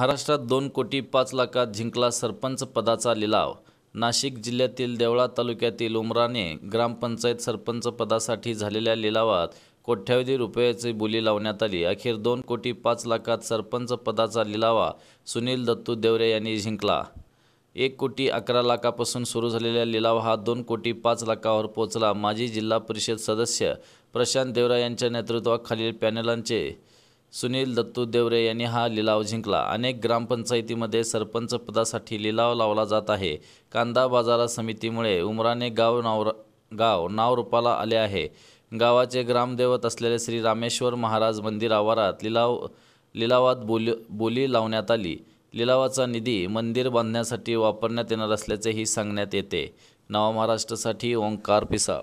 महाराष्ट्रात दोन कोटी पाच लाखात जिंकला सरपंच पदाचा लिलाव नाशिक जिल्ह्यातील देवळा तालुक्यातील उमराने ग्रामपंचायत सरपंच पदासाठी झालेल्या लिलावात कोट्यावधी रुपयाची बोली लावण्यात आली अखेर दोन कोटी पाच लाखात सरपंच पदाचा लिलावा सुनील दत्तू देवरे यांनी जिंकला एक कोटी अकरा लाखापासून सुरू झालेला लिलाव हा दोन कोटी पाच लाखावर पोचला माजी जिल्हा परिषद सदस्य प्रशांत देवरा यांच्या नेतृत्वाखालील पॅनलांचे सुनील दत्तू देवरे यांनी हा लिलाव जिंकला अनेक ग्रामपंचायतीमध्ये सरपंच पदासाठी लिलाव लावला जात आहे कांदा बाजार समितीमुळे उमराने गाव नावर गाव नावरूपाला आले आहे गावाचे ग्रामदैवत असलेले श्री रामेश्वर महाराज मंदिर आवारात लिलाव लिलावात बोली बोली लावण्यात आली लिलावाचा निधी मंदिर बांधण्यासाठी वापरण्यात येणार असल्याचेही सांगण्यात येते नवा महाराष्ट्रासाठी ओंकार पिसा